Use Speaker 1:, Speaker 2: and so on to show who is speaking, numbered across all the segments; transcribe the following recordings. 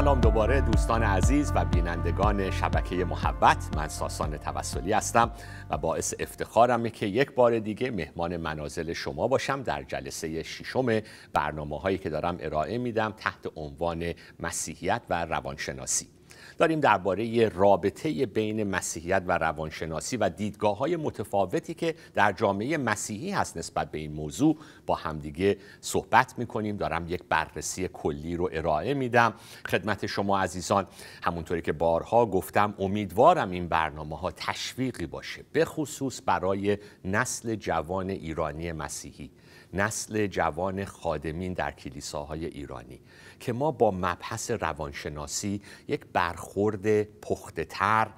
Speaker 1: سلام دوباره دوستان عزیز و بینندگان شبکه محبت من ساسان توسلی هستم و باعث افتخارمه که یک بار دیگه مهمان منازل شما باشم در جلسه ششم برنامه هایی که دارم ارائه میدم تحت عنوان مسیحیت و روانشناسی داریم درباره رابطه بین مسیحیت و روانشناسی و دیدگاه های متفاوتی که در جامعه مسیحی هست نسبت به این موضوع با همدیگه صحبت میکنیم دارم یک بررسی کلی رو ارائه میدم خدمت شما عزیزان همونطوری که بارها گفتم امیدوارم این برنامه ها تشویقی باشه به خصوص برای نسل جوان ایرانی مسیحی نسل جوان خادمین در کلیساهای ایرانی که ما با مبحث روانشناسی یک برخورد پخته تر،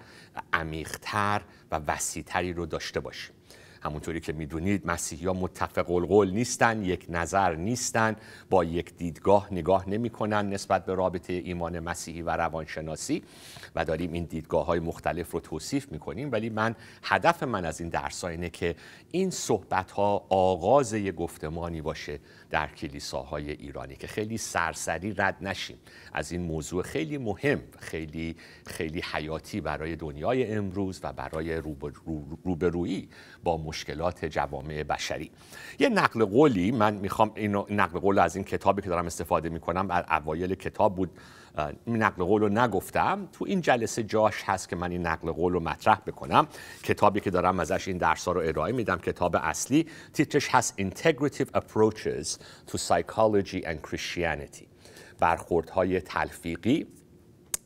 Speaker 1: عمیقتر و وسیعتری رو داشته باشیم همونطوری که میدونید مسیحی ها متفق القول نیستن یک نظر نیستن با یک دیدگاه نگاه نمی کنن نسبت به رابطه ایمان مسیحی و روانشناسی و داریم این دیدگاه های مختلف رو توصیف میکنیم ولی من هدف من از این درس اینه که این صحبت ها آغاز یه گفتمانی باشه در کلیساهای ایرانی که خیلی سرسری رد نشیم از این موضوع خیلی مهم خیلی خیلی حیاتی برای دنیای امروز و برای روبرویی با مشکلات جوامع بشری یه نقل قولی من میخوام این نقل قول از این کتابی که دارم استفاده میکنم از اوایل کتاب بود نقل قول رو نگفتم تو این جلسه جاش هست که من این نقل قول رو مطرح بکنم کتابی که دارم ازش این درس رو ارائه میدم کتاب اصلی تیترش هست Integrative Approaches to Psychology and Christianity برخوردهای تلفیقی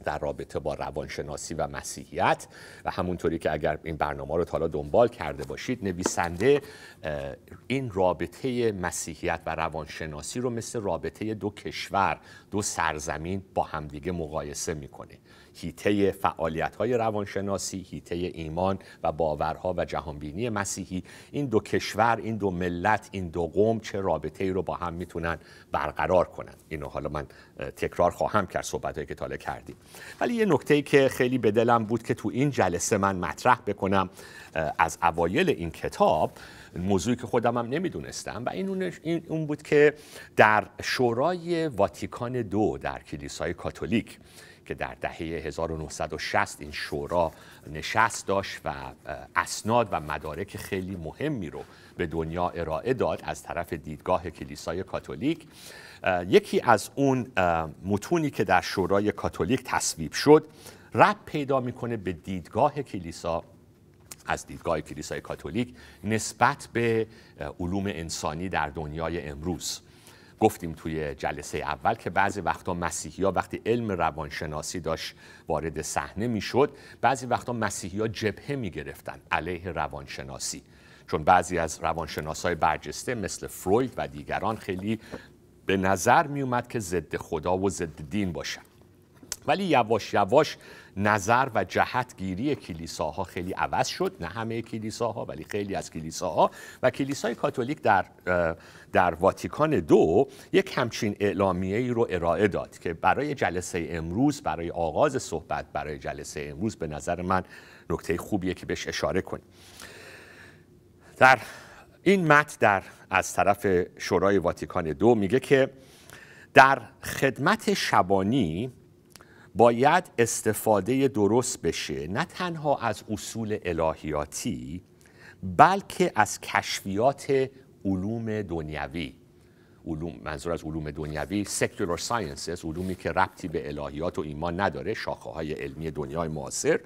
Speaker 1: در رابطه با روانشناسی و مسیحیت و همونطوری که اگر این برنامه رو تا حالا دنبال کرده باشید نویسنده این رابطه مسیحیت و روانشناسی رو مثل رابطه دو کشور دو سرزمین با همدیگه مقایسه میکنه هیته فعالیت های روانشناسی هیته ایمان و باورها و جهانبینی مسیحی این دو کشور این دو ملت این دو قوم چه رابطه ای رو با هم میتونن برقرار کنن اینو حالا من تکرار خواهم کرد صحبت که تاله کردیم ولی یه نکته ای که خیلی به دلم بود که تو این جلسه من مطرح بکنم از اوایل این کتاب موضوعی که خودم نمیدونستم و این اون بود که در شورای واتیکان دو در کلیسای کاتولیک که در دهه 1960 این شورا نشست داشت و اسناد و مدارک خیلی مهمی رو به دنیا ارائه داد از طرف دیدگاه کلیسای کاتولیک یکی از اون متونی که در شورای کاتولیک تصویب شد رب پیدا میکنه به دیدگاه کلیسا از دیدگاه کلیسای کاتولیک نسبت به علوم انسانی در دنیای امروز گفتیم توی جلسه اول که بعضی وقتا مسیحی ها وقتی علم روانشناسی داشت وارد صحنه میشد بعضی وقتا مسیحی ها جبهه می گرفتن علیه روانشناسی چون بعضی از روانشناس های برجسته مثل فروید و دیگران خیلی به نظر می اومد که ضد خدا و ضد دین باشن ولی یواش یواش نظر و جهتگیری کلیساها خیلی عوض شد نه همه کلیساها ولی خیلی از کلیساها و کلیسای کاتولیک در در واتیکان دو یک همچین اعلامیه ای رو ارائه داد که برای جلسه امروز برای آغاز صحبت برای جلسه امروز به نظر من نکته خوبیه که بهش اشاره کنیم در این متن در از طرف شورای واتیکان دو میگه که در خدمت شبانی باید استفاده درست بشه نه تنها از اصول الهیاتی بلکه از کشفیات علوم دنیوی علوم منظور از علوم دنیوی سکولار ساینسز علومی که ربطی به الهیات و ایمان نداره شاخه های علمی دنیای معاصر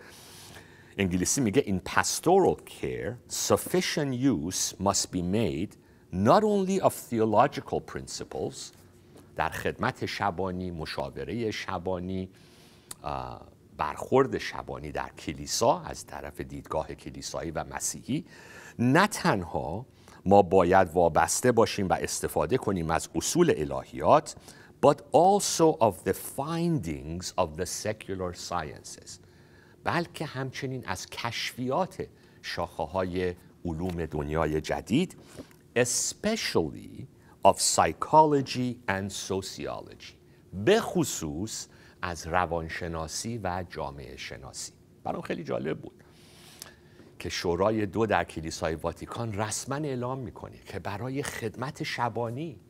Speaker 1: انگلیسی میگه in pastoral care sufficient use must be made not only of theological principles در خدمت شبانی مشاوره شبانی برخورد شبانی در کلیسا از طرف دیدگاه کلیسایی و مسیحی نه تنها ما باید وابسته باشیم و استفاده کنیم از اصول الهیات but also of the findings of the secular sciences بلکه همچنین از کشفیات شاخه های علوم دنیای جدید especially of psychology and sociology به خصوص از روانشناسی و جامعه شناسی برام خیلی جالب بود که شورای دو در کلیسای واتیکان رسما اعلام میکنه که برای خدمت شبانی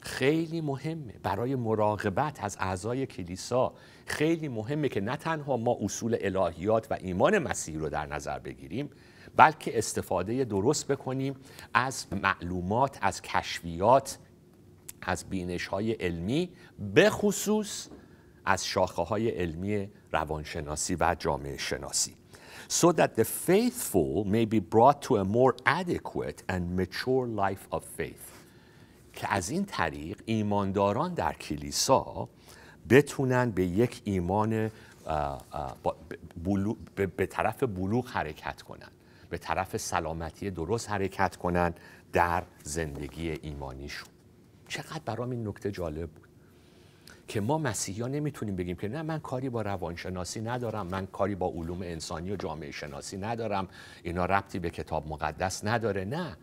Speaker 1: خیلی مهمه برای مراقبت از اعضای کلیسا خیلی مهمه که نه تنها ما اصول الهیات و ایمان مسیح رو در نظر بگیریم بلکه استفاده درست بکنیم از معلومات از کشفیات از بینش های علمی به خصوص از شاخه های علمی روانشناسی و جامعه شناسی so that the faithful may be brought to a more adequate and mature life of faith که از این طریق ایمانداران در کلیسا بتونن به یک ایمان به طرف بلوغ حرکت کنن به طرف سلامتی درست حرکت کنند در زندگی ایمانیشون چقدر برام این نکته جالب بود که ما مسیحیان نمیتونیم بگیم که نه من کاری با روانشناسی ندارم من کاری با علوم انسانی و جامعه شناسی ندارم اینا ربطی به کتاب مقدس نداره نه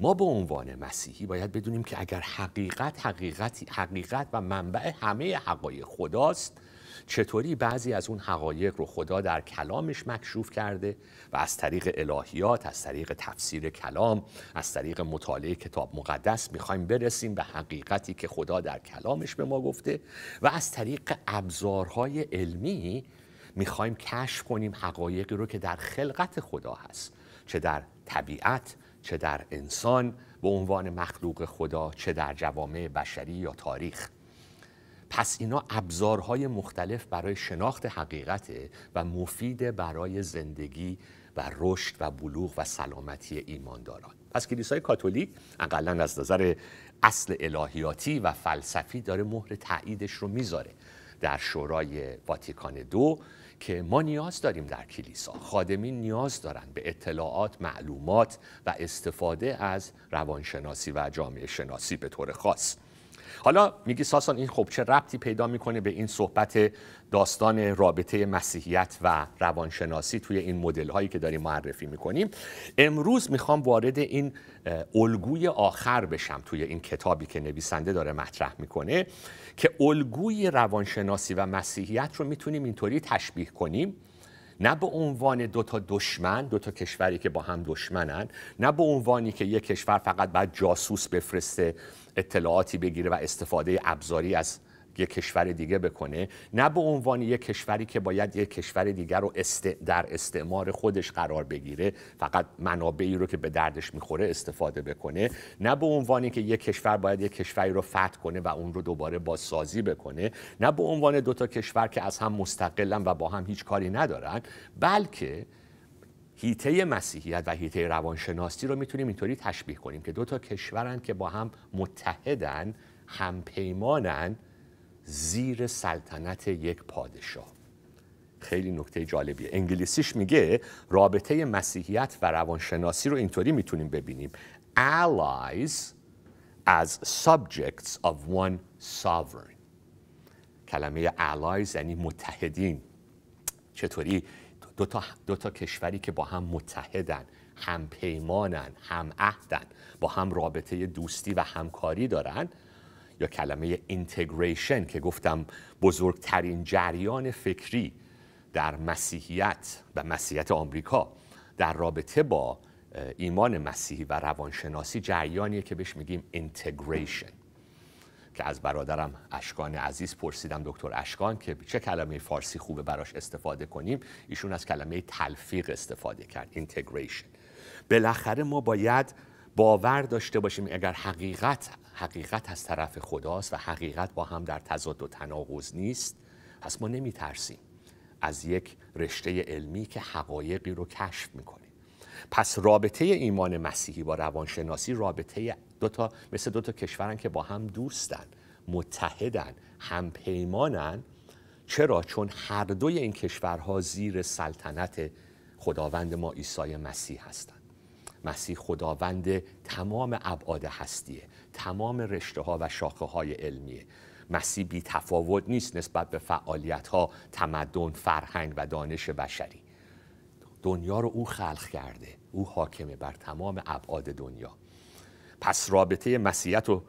Speaker 1: ما به عنوان مسیحی باید بدونیم که اگر حقیقت حقیقت حقیقت و منبع همه حقایق خداست چطوری بعضی از اون حقایق رو خدا در کلامش مکشوف کرده و از طریق الهیات از طریق تفسیر کلام از طریق مطالعه کتاب مقدس میخوایم برسیم به حقیقتی که خدا در کلامش به ما گفته و از طریق ابزارهای علمی میخوایم کشف کنیم حقایقی رو که در خلقت خدا هست چه در طبیعت چه در انسان به عنوان مخلوق خدا چه در جوامع بشری یا تاریخ پس اینا ابزارهای مختلف برای شناخت حقیقت و مفید برای زندگی و رشد و بلوغ و سلامتی ایمانداران پس کلیسای کاتولیک اقلا از نظر اصل الهیاتی و فلسفی داره مهر تاییدش رو میذاره در شورای واتیکان دو که ما نیاز داریم در کلیسا خادمین نیاز دارن به اطلاعات معلومات و استفاده از روانشناسی و جامعه شناسی به طور خاص حالا میگی ساسان این خب چه ربطی پیدا میکنه به این صحبت داستان رابطه مسیحیت و روانشناسی توی این مدل هایی که داریم معرفی میکنیم امروز میخوام وارد این الگوی آخر بشم توی این کتابی که نویسنده داره مطرح میکنه که الگوی روانشناسی و مسیحیت رو میتونیم اینطوری تشبیه کنیم نه به عنوان دو تا دشمن دو تا کشوری که با هم دشمنن نه به عنوانی که یک کشور فقط بعد جاسوس بفرسته اطلاعاتی بگیره و استفاده ابزاری از یک کشور دیگه بکنه نه به عنوان یک کشوری که باید یک کشور دیگر رو در استعمار خودش قرار بگیره فقط منابعی رو که به دردش میخوره استفاده بکنه نه به عنوانی که یک کشور باید یک کشوری رو فتح کنه و اون رو دوباره بازسازی بکنه نه به عنوان دو تا کشور که از هم مستقلن و با هم هیچ کاری ندارن بلکه هیته مسیحیت و هیته روانشناسی رو میتونیم اینطوری تشبیه کنیم که دو تا کشورن که با هم متحدن همپیمانن زیر سلطنت یک پادشاه خیلی نکته جالبیه انگلیسیش میگه رابطه مسیحیت و روانشناسی رو اینطوری میتونیم ببینیم allies as subjects of one sovereign کلمه allies یعنی متحدین چطوری دو تا, دو تا کشوری که با هم متحدن هم پیمانن هم عهدن با هم رابطه دوستی و همکاری دارن یا کلمه اینتگریشن که گفتم بزرگترین جریان فکری در مسیحیت و مسیحیت آمریکا در رابطه با ایمان مسیحی و روانشناسی جریانیه که بهش میگیم اینتگریشن که از برادرم اشکان عزیز پرسیدم دکتر اشکان که چه کلمه فارسی خوبه براش استفاده کنیم ایشون از کلمه تلفیق استفاده کرد اینتگریشن بالاخره ما باید باور داشته باشیم اگر حقیقت حقیقت از طرف خداست و حقیقت با هم در تضاد و تناقض نیست پس ما نمی ترسیم از یک رشته علمی که حقایقی رو کشف میکنه پس رابطه ایمان مسیحی با روانشناسی رابطه دو تا مثل دو تا کشورن که با هم دوستن متحدن همپیمانن چرا چون هر دوی این کشورها زیر سلطنت خداوند ما عیسی مسیح هستند مسیح خداوند تمام ابعاد هستیه تمام رشته ها و شاخه های علمیه مسیح بی تفاوت نیست نسبت به فعالیت ها تمدن فرهنگ و دانش بشری دنیا رو او خلق کرده او حاکمه بر تمام ابعاد دنیا پس رابطه مسیحیت و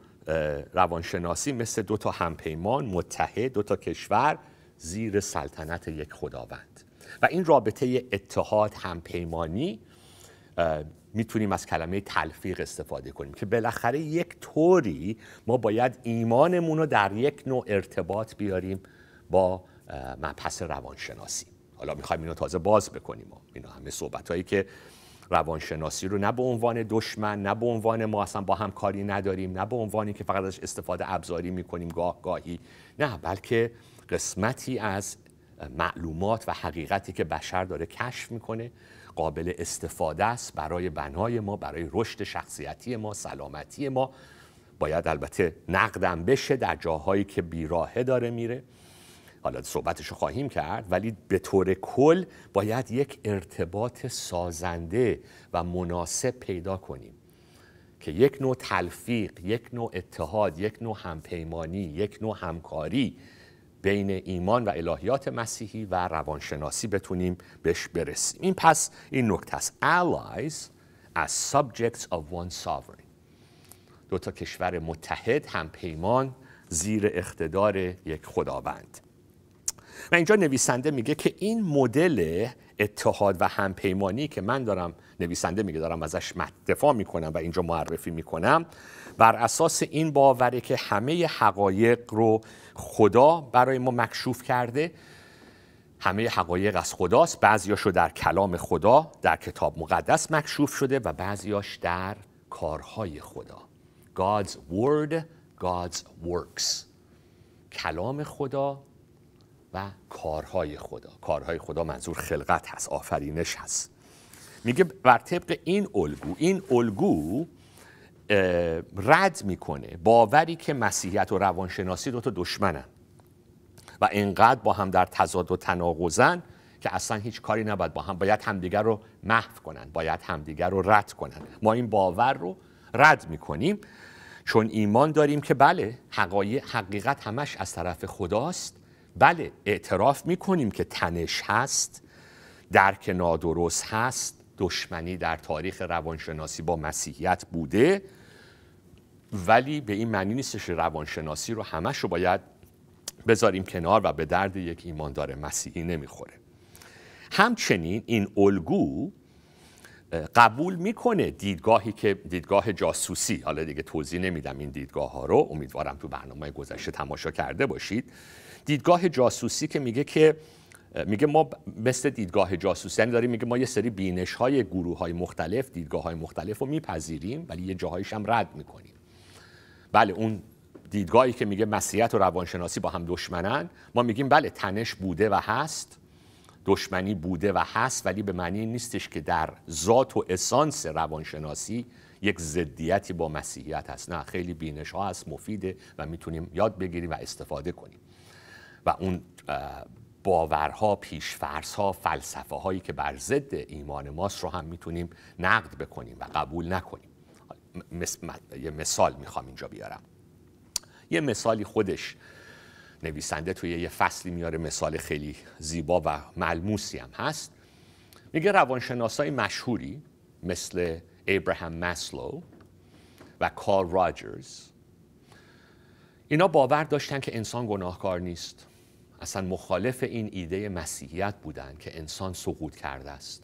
Speaker 1: روانشناسی مثل دو تا همپیمان متحد دو تا کشور زیر سلطنت یک خداوند و این رابطه اتحاد همپیمانی میتونیم از کلمه تلفیق استفاده کنیم که بالاخره یک طوری ما باید ایمانمون رو در یک نوع ارتباط بیاریم با مبحث روانشناسی حالا میخوایم اینو تازه باز بکنیم اینا همه صحبت هایی که روانشناسی رو نه به عنوان دشمن نه به عنوان ما اصلا با هم کاری نداریم نه به عنوانی که فقط ازش استفاده ابزاری میکنیم گاه گاهی نه بلکه قسمتی از معلومات و حقیقتی که بشر داره کشف میکنه قابل استفاده است برای بنای ما برای رشد شخصیتی ما سلامتی ما باید البته نقدم بشه در جاهایی که بیراهه داره میره حالا صحبتش رو خواهیم کرد ولی به طور کل باید یک ارتباط سازنده و مناسب پیدا کنیم که یک نوع تلفیق، یک نوع اتحاد، یک نوع همپیمانی، یک نوع همکاری بین ایمان و الهیات مسیحی و روانشناسی بتونیم بهش برسیم این پس این نکته است allies as subjects of one sovereign دو تا کشور متحد همپیمان زیر اقتدار یک خداوند و اینجا نویسنده میگه که این مدل اتحاد و همپیمانی که من دارم نویسنده میگه دارم ازش دفاع میکنم و اینجا معرفی میکنم بر اساس این باوره که همه حقایق رو خدا برای ما مکشوف کرده همه حقایق از خداست بعضیاش رو در کلام خدا در کتاب مقدس مکشوف شده و بعضیاش در کارهای خدا God's word God's works کلام خدا کارهای خدا کارهای خدا منظور خلقت هست آفرینش هست میگه بر طبق این الگو این الگو رد میکنه باوری که مسیحیت و روانشناسی دو تا دشمنن و انقدر با هم در تضاد و تناقضن که اصلا هیچ کاری نباید با هم باید همدیگر رو محو کنن باید همدیگر رو رد کنن ما این باور رو رد میکنیم چون ایمان داریم که بله حقیقت همش از طرف خداست بله اعتراف میکنیم که تنش هست درک نادرست هست دشمنی در تاریخ روانشناسی با مسیحیت بوده ولی به این معنی نیستش روانشناسی رو همش رو باید بذاریم کنار و به درد یک ایماندار مسیحی نمیخوره همچنین این الگو قبول میکنه دیدگاهی که دیدگاه جاسوسی حالا دیگه توضیح نمیدم این دیدگاه ها رو امیدوارم تو برنامه گذشته تماشا کرده باشید دیدگاه جاسوسی که میگه که میگه ما مثل دیدگاه جاسوسی یعنی داریم میگه ما یه سری بینش های گروه های مختلف دیدگاه های مختلف رو میپذیریم ولی یه جاهایش هم رد میکنیم بله اون دیدگاهی که میگه مسیحیت و روانشناسی با هم دشمنن ما میگیم بله تنش بوده و هست دشمنی بوده و هست ولی به معنی نیستش که در ذات و اسانس روانشناسی یک ضدیتی با مسیحیت هست نه خیلی بینش ها هست مفیده و میتونیم یاد بگیریم و استفاده کنیم و اون باورها، پیشفرزها، فلسفه هایی که بر ضد ایمان ماست رو هم میتونیم نقد بکنیم و قبول نکنیم یه مثال میخوام اینجا بیارم یه مثالی خودش نویسنده توی یه فصلی میاره مثال خیلی زیبا و ملموسی هم هست میگه های مشهوری مثل ابراهام مسلو و کار راجرز اینا باور داشتن که انسان گناهکار نیست اصلا مخالف این ایده مسیحیت بودن که انسان سقوط کرده است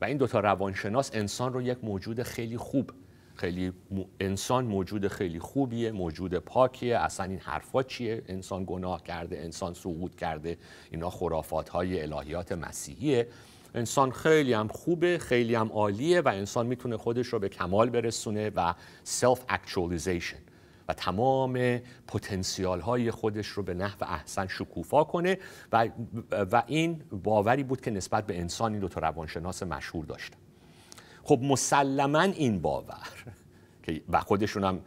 Speaker 1: و این دوتا روانشناس انسان رو یک موجود خیلی خوب خیلی انسان موجود خیلی خوبیه موجود پاکیه اصلا این حرفا چیه انسان گناه کرده انسان سقوط کرده اینا خرافات های الهیات مسیحیه انسان خیلی هم خوبه خیلی هم عالیه و انسان میتونه خودش رو به کمال برسونه و self actualization و تمام پتانسیال های خودش رو به نحو احسن شکوفا کنه و, و این باوری بود که نسبت به انسان این دو تا روانشناس مشهور داشت. خب مسلما این باور که و خودشون هم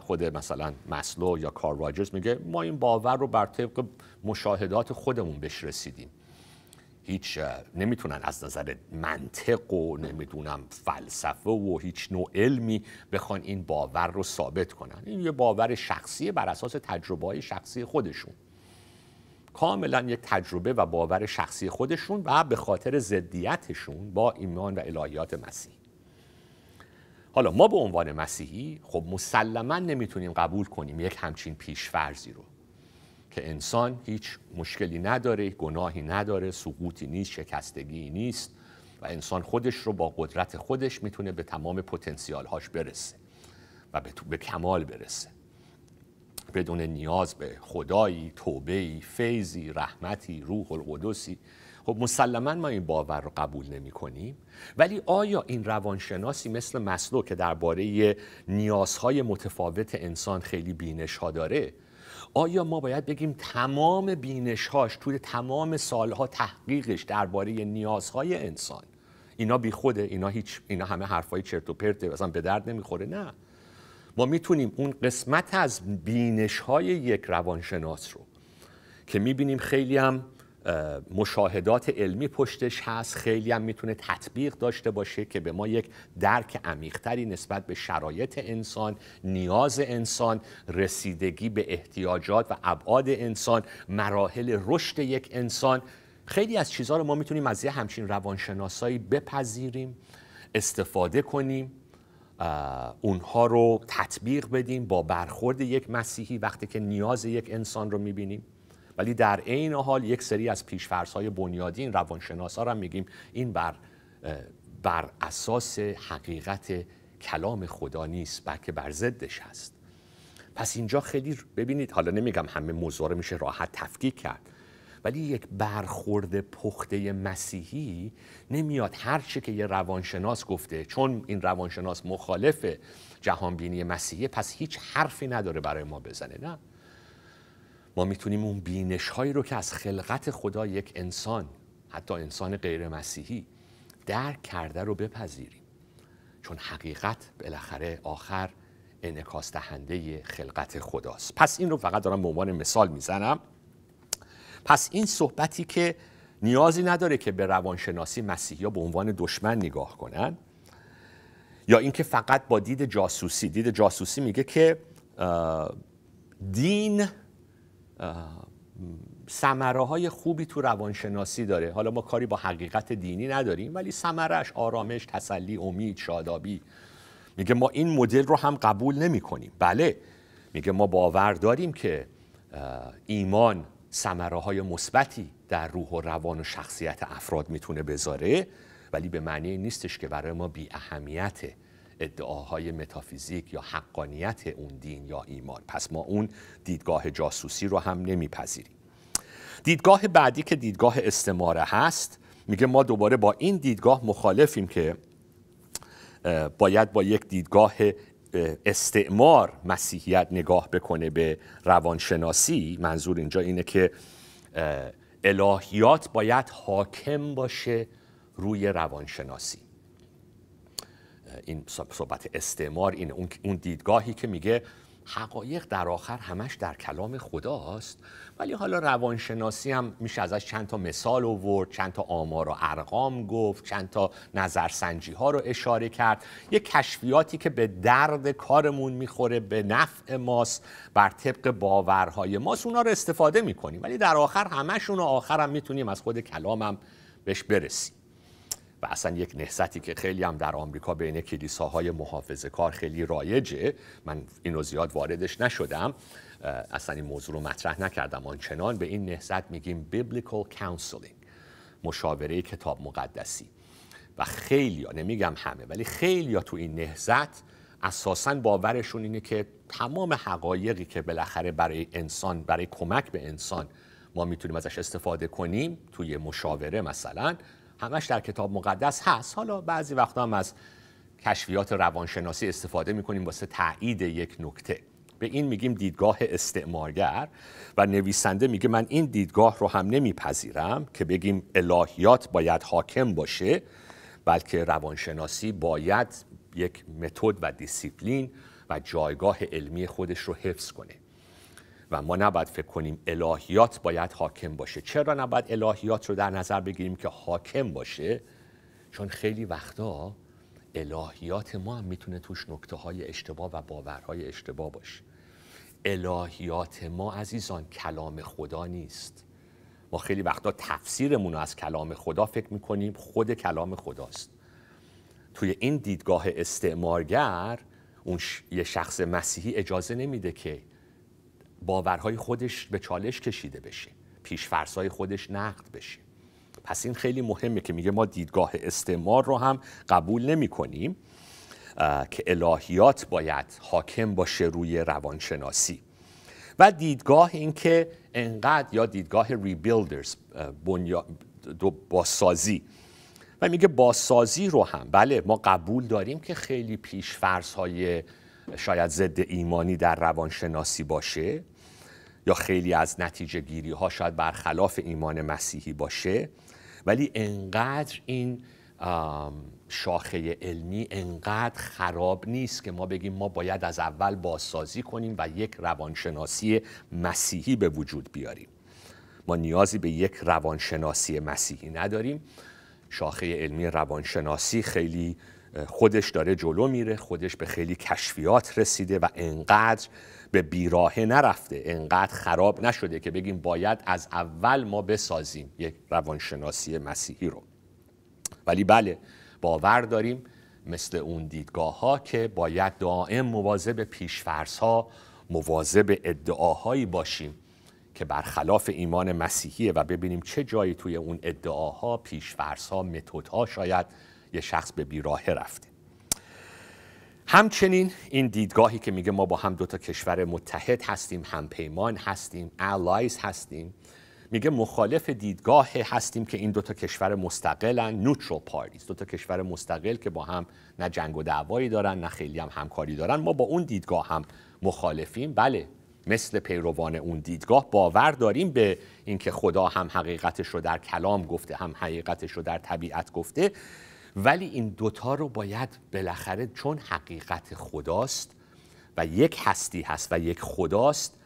Speaker 1: خود مثلا مسلو یا کار راجرز میگه ما این باور رو بر طبق مشاهدات خودمون بهش رسیدیم هیچ نمیتونن از نظر منطق و نمیدونم فلسفه و هیچ نوع علمی بخوان این باور رو ثابت کنن این یه باور شخصی بر اساس تجربه های شخصی خودشون کاملا یک تجربه و باور شخصی خودشون و به خاطر زدیتشون با ایمان و الهیات مسیح حالا ما به عنوان مسیحی خب مسلما نمیتونیم قبول کنیم یک همچین پیشفرزی رو که انسان هیچ مشکلی نداره گناهی نداره سقوطی نیست شکستگی نیست و انسان خودش رو با قدرت خودش میتونه به تمام پتانسیال هاش برسه و به, به کمال برسه بدون نیاز به خدایی، توبهی، فیضی، رحمتی، روح القدسی خب مسلما ما این باور رو قبول نمی کنیم ولی آیا این روانشناسی مثل مسلو که درباره نیازهای متفاوت انسان خیلی بینش ها داره آیا ما باید بگیم تمام بینشهاش توی تمام سالها تحقیقش درباره نیازهای انسان اینا بی خوده اینا هیچ اینا همه حرفای چرت و پرته مثلا به درد نمیخوره نه ما میتونیم اون قسمت از بینش یک روانشناس رو که میبینیم خیلی هم مشاهدات علمی پشتش هست خیلی هم میتونه تطبیق داشته باشه که به ما یک درک عمیقتری نسبت به شرایط انسان نیاز انسان رسیدگی به احتیاجات و ابعاد انسان مراحل رشد یک انسان خیلی از چیزها رو ما میتونیم از یه همچین روانشناسایی بپذیریم استفاده کنیم اونها رو تطبیق بدیم با برخورد یک مسیحی وقتی که نیاز یک انسان رو میبینیم ولی در عین حال یک سری از های بنیادی این روانشناس رو هم میگیم این بر بر اساس حقیقت کلام خدا نیست بلکه بر ضدش هست پس اینجا خیلی ببینید حالا نمیگم همه موضوع میشه راحت تفکیک کرد ولی یک برخورد پخته مسیحی نمیاد هرچه که یه روانشناس گفته چون این روانشناس مخالف جهانبینی مسیحی پس هیچ حرفی نداره برای ما بزنه نه ما میتونیم اون بینش هایی رو که از خلقت خدا یک انسان حتی انسان غیر مسیحی درک کرده رو بپذیریم چون حقیقت بالاخره آخر انکاس دهنده خلقت خداست پس این رو فقط دارم به عنوان مثال میزنم پس این صحبتی که نیازی نداره که به روانشناسی مسیحی ها به عنوان دشمن نگاه کنن یا اینکه فقط با دید جاسوسی دید جاسوسی میگه که دین سمره های خوبی تو روانشناسی داره حالا ما کاری با حقیقت دینی نداریم ولی سمرش آرامش تسلی امید شادابی میگه ما این مدل رو هم قبول نمی کنیم بله میگه ما باور داریم که ایمان سمره های مثبتی در روح و روان و شخصیت افراد میتونه بذاره ولی به معنی نیستش که برای ما بی اهمیته ادعاهای متافیزیک یا حقانیت اون دین یا ایمان پس ما اون دیدگاه جاسوسی رو هم نمیپذیریم دیدگاه بعدی که دیدگاه استماره هست میگه ما دوباره با این دیدگاه مخالفیم که باید با یک دیدگاه استعمار مسیحیت نگاه بکنه به روانشناسی منظور اینجا اینه که الهیات باید حاکم باشه روی روانشناسی این صحبت استعمار این اون دیدگاهی که میگه حقایق در آخر همش در کلام خداست ولی حالا روانشناسی هم میشه ازش چند تا مثال آورد چند تا آمار و ارقام گفت چند تا نظرسنجی ها رو اشاره کرد یه کشفیاتی که به درد کارمون میخوره به نفع ماست بر طبق باورهای ماست اونا رو استفاده میکنیم ولی در آخر همشون و آخر میتونیم از خود کلامم بهش برسیم اصلا یک نهضتی که خیلی هم در آمریکا بین کلیساهای محافظه کار خیلی رایجه من اینو زیاد واردش نشدم اصلا این موضوع رو مطرح نکردم آنچنان به این نهضت میگیم biblical counseling مشاوره کتاب مقدسی و خیلی نمیگم همه ولی خیلی ها تو این نهضت اساسا باورشون اینه که تمام حقایقی که بالاخره برای انسان برای کمک به انسان ما میتونیم ازش استفاده کنیم توی مشاوره مثلا همش در کتاب مقدس هست حالا بعضی وقتا هم از کشفیات روانشناسی استفاده میکنیم واسه تایید یک نکته به این میگیم دیدگاه استعمارگر و نویسنده میگه من این دیدگاه رو هم نمیپذیرم که بگیم الهیات باید حاکم باشه بلکه روانشناسی باید یک متد و دیسیپلین و جایگاه علمی خودش رو حفظ کنه و ما نباید فکر کنیم الهیات باید حاکم باشه چرا نباید الهیات رو در نظر بگیریم که حاکم باشه چون خیلی وقتا الهیات ما هم میتونه توش نکته های اشتباه و باورهای اشتباه باشه الهیات ما عزیزان کلام خدا نیست ما خیلی وقتا تفسیرمون رو از کلام خدا فکر میکنیم خود کلام خداست توی این دیدگاه استعمارگر اون یه شخص مسیحی اجازه نمیده که باورهای خودش به چالش کشیده بشه پیشفرسای خودش نقد بشه پس این خیلی مهمه که میگه ما دیدگاه استعمار رو هم قبول نمی کنیم که الهیات باید حاکم باشه روی روانشناسی و دیدگاه اینکه انقدر یا دیدگاه ریبیلدرز دو باسازی و میگه باسازی رو هم بله ما قبول داریم که خیلی پیشفرسهای های شاید ضد ایمانی در روانشناسی باشه یا خیلی از نتیجه گیری ها شاید برخلاف ایمان مسیحی باشه ولی انقدر این شاخه علمی انقدر خراب نیست که ما بگیم ما باید از اول بازسازی کنیم و یک روانشناسی مسیحی به وجود بیاریم ما نیازی به یک روانشناسی مسیحی نداریم شاخه علمی روانشناسی خیلی خودش داره جلو میره خودش به خیلی کشفیات رسیده و انقدر به بیراهه نرفته انقدر خراب نشده که بگیم باید از اول ما بسازیم یک روانشناسی مسیحی رو ولی بله باور داریم مثل اون دیدگاه ها که باید دائم مواظب پیشفرس ها مواظب ادعاهایی باشیم که برخلاف ایمان مسیحیه و ببینیم چه جایی توی اون ادعاها پیشفرس ها متد ها شاید یه شخص به بیراهه رفته همچنین این دیدگاهی که میگه ما با هم دو تا کشور متحد هستیم پیمان هستیم allies هستیم میگه مخالف دیدگاه هستیم که این دوتا کشور مستقلن نوترال دو تا کشور مستقل که با هم نه جنگ و دعوایی دارن نه خیلی هم همکاری دارن ما با اون دیدگاه هم مخالفیم بله مثل پیروان اون دیدگاه باور داریم به اینکه خدا هم حقیقتش رو در کلام گفته هم حقیقتش رو در طبیعت گفته ولی این دوتا رو باید بالاخره چون حقیقت خداست و یک هستی هست و یک خداست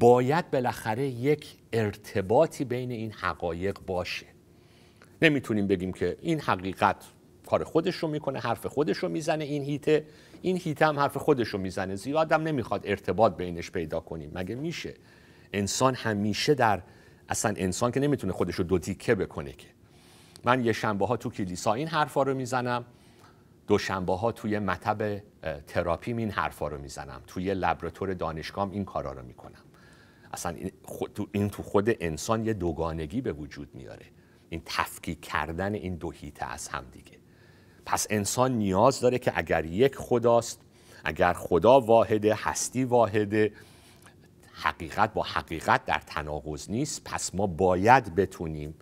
Speaker 1: باید بالاخره یک ارتباطی بین این حقایق باشه نمیتونیم بگیم که این حقیقت کار خودش رو میکنه حرف خودش رو میزنه این هیته این هیته هم حرف خودش رو میزنه زیادم نمیخواد ارتباط بینش پیدا کنیم مگه میشه انسان همیشه در اصلا انسان که نمیتونه خودش رو دو تیکه بکنه که من یه شنبه ها تو کلیسا این حرفا رو میزنم دو شنبه ها توی مطب تراپیم این حرفا رو میزنم توی لبراتور دانشگاه این کارا رو میکنم اصلا این, این تو خود انسان یه دوگانگی به وجود میاره این تفکیک کردن این دو هیته از هم دیگه پس انسان نیاز داره که اگر یک خداست اگر خدا واحده هستی واحده حقیقت با حقیقت در تناقض نیست پس ما باید بتونیم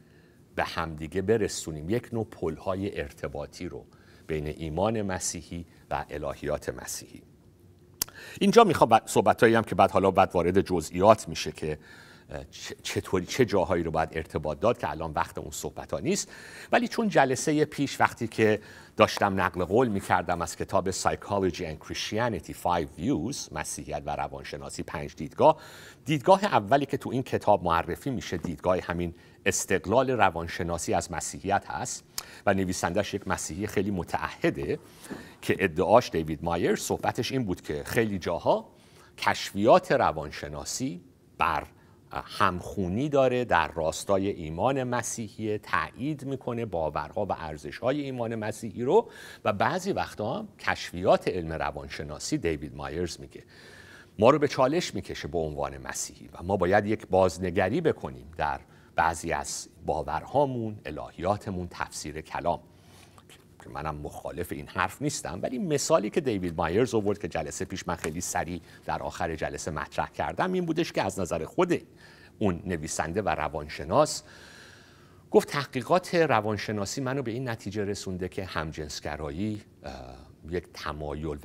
Speaker 1: به همدیگه برسونیم یک نوع پلهای ارتباطی رو بین ایمان مسیحی و الهیات مسیحی اینجا میخوام صحبت هم که بعد حالا بعد وارد جزئیات میشه که چطوری چه جاهایی رو باید ارتباط داد که الان وقت اون صحبت ها نیست ولی چون جلسه پیش وقتی که داشتم نقل قول می کردم از کتاب Psychology and Christianity Five Views مسیحیت و روانشناسی پنج دیدگاه دیدگاه اولی که تو این کتاب معرفی میشه دیدگاه همین استقلال روانشناسی از مسیحیت هست و نویسندش یک مسیحی خیلی متعهده که ادعاش دیوید مایر صحبتش این بود که خیلی جاها کشفیات روانشناسی بر همخونی داره در راستای ایمان مسیحی تایید میکنه باورها و ارزشهای ایمان مسیحی رو و بعضی وقتا هم کشفیات علم روانشناسی دیوید مایرز میگه ما رو به چالش میکشه به عنوان مسیحی و ما باید یک بازنگری بکنیم در بعضی از باورهامون الهیاتمون تفسیر کلام که منم مخالف این حرف نیستم ولی مثالی که دیوید مایرز آورد که جلسه پیش من خیلی سریع در آخر جلسه مطرح کردم این بودش که از نظر خود اون نویسنده و روانشناس گفت تحقیقات روانشناسی منو به این نتیجه رسونده که همجنسگرایی یک تمایل و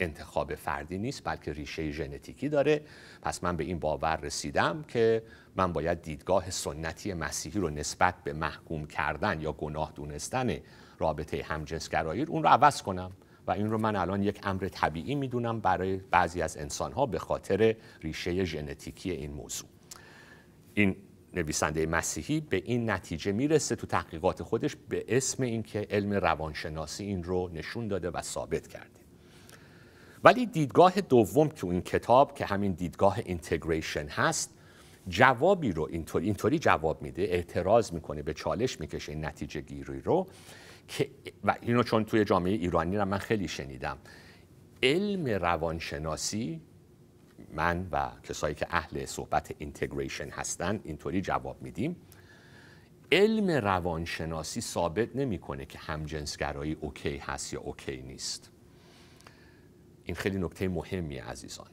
Speaker 1: انتخاب, فردی نیست بلکه ریشه ژنتیکی داره پس من به این باور رسیدم که من باید دیدگاه سنتی مسیحی رو نسبت به محکوم کردن یا گناه دونستن رابطه همجنسگرایی اون رو عوض کنم و این رو من الان یک امر طبیعی میدونم برای بعضی از انسانها به خاطر ریشه ژنتیکی این موضوع این نویسنده مسیحی به این نتیجه میرسه تو تحقیقات خودش به اسم اینکه علم روانشناسی این رو نشون داده و ثابت کرده ولی دیدگاه دوم تو این کتاب که همین دیدگاه اینتگریشن هست جوابی رو اینطوری جواب میده اعتراض میکنه به چالش میکشه این نتیجه گیری رو که و اینو چون توی جامعه ایرانی رو من خیلی شنیدم علم روانشناسی من و کسایی که اهل صحبت اینتگریشن هستن اینطوری جواب میدیم علم روانشناسی ثابت نمیکنه که همجنسگرایی اوکی هست یا اوکی نیست این خیلی نکته مهمیه عزیزان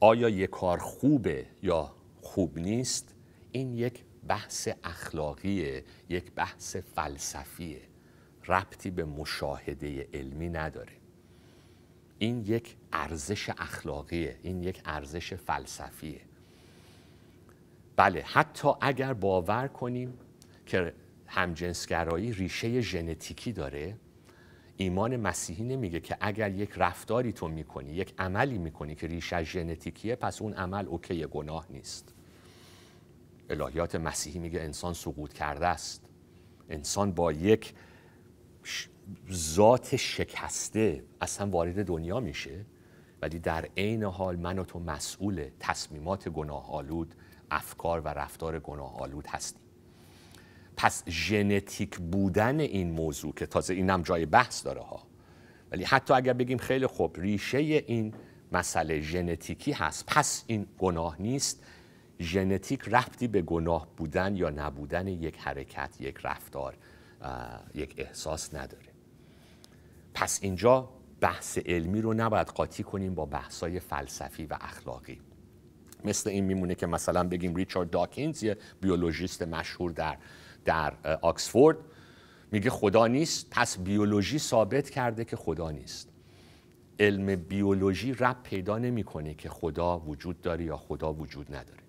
Speaker 1: آیا یک کار خوبه یا خوب نیست این یک بحث اخلاقیه یک بحث فلسفیه ربطی به مشاهده علمی نداره این یک ارزش اخلاقیه این یک ارزش فلسفیه بله حتی اگر باور کنیم که همجنسگرایی ریشه ژنتیکی داره ایمان مسیحی نمیگه که اگر یک رفتاری تو میکنی یک عملی میکنی که ریشه ژنتیکیه پس اون عمل اوکی گناه نیست الهیات مسیحی میگه انسان سقوط کرده است انسان با یک ذات شکسته اصلا وارد دنیا میشه ولی در عین حال من و تو مسئول تصمیمات گناه آلود افکار و رفتار گناه آلود هستیم پس ژنتیک بودن این موضوع که تازه اینم جای بحث داره ها ولی حتی اگر بگیم خیلی خوب ریشه این مسئله ژنتیکی هست پس این گناه نیست ژنتیک رفتی به گناه بودن یا نبودن یک حرکت یک رفتار یک احساس نداره پس اینجا بحث علمی رو نباید قاطی کنیم با بحثای فلسفی و اخلاقی مثل این میمونه که مثلا بگیم ریچارد داکینز یه بیولوژیست مشهور در در آکسفورد میگه خدا نیست پس بیولوژی ثابت کرده که خدا نیست علم بیولوژی رب پیدا نمیکنه که خدا وجود داره یا خدا وجود نداره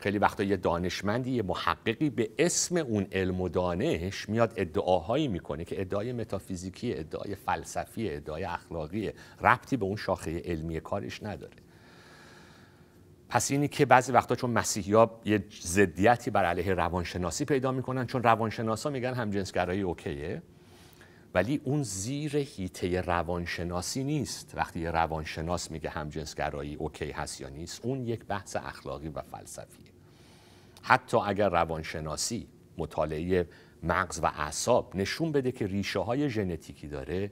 Speaker 1: خیلی وقتا یه دانشمندی یه محققی به اسم اون علم و دانش میاد ادعاهایی میکنه که ادعای متافیزیکی ادعای فلسفی ادعای اخلاقی ربطی به اون شاخه علمی کارش نداره پس اینی که بعضی وقتا چون مسیحی ها یه زدیتی بر علیه روانشناسی پیدا میکنن چون روانشناسا میگن همجنسگرایی اوکیه ولی اون زیر هیته روانشناسی نیست وقتی یه روانشناس میگه همجنسگرایی اوکی هست یا نیست اون یک بحث اخلاقی و فلسفیه حتی اگر روانشناسی مطالعه مغز و اعصاب نشون بده که ریشه های ژنتیکی داره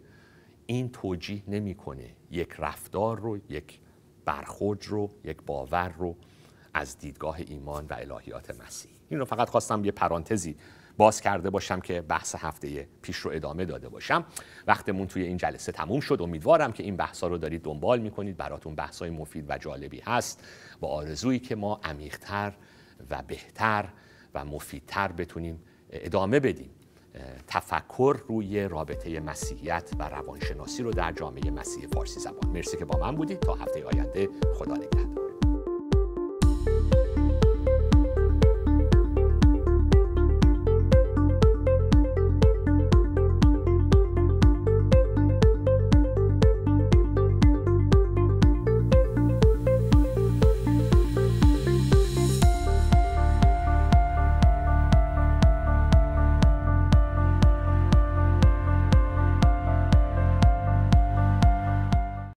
Speaker 1: این توجیه نمیکنه یک رفتار رو یک برخورد رو یک باور رو از دیدگاه ایمان و الهیات مسیح این رو فقط خواستم یه پرانتزی باز کرده باشم که بحث هفته پیش رو ادامه داده باشم وقتمون توی این جلسه تموم شد امیدوارم که این بحثا رو دارید دنبال میکنید براتون بحثای مفید و جالبی هست با آرزویی که ما عمیقتر و بهتر و مفیدتر بتونیم ادامه بدیم تفکر روی رابطه مسیحیت و روانشناسی رو در جامعه مسیح فارسی زبان مرسی که با من بودید تا هفته آینده خدا نگهدار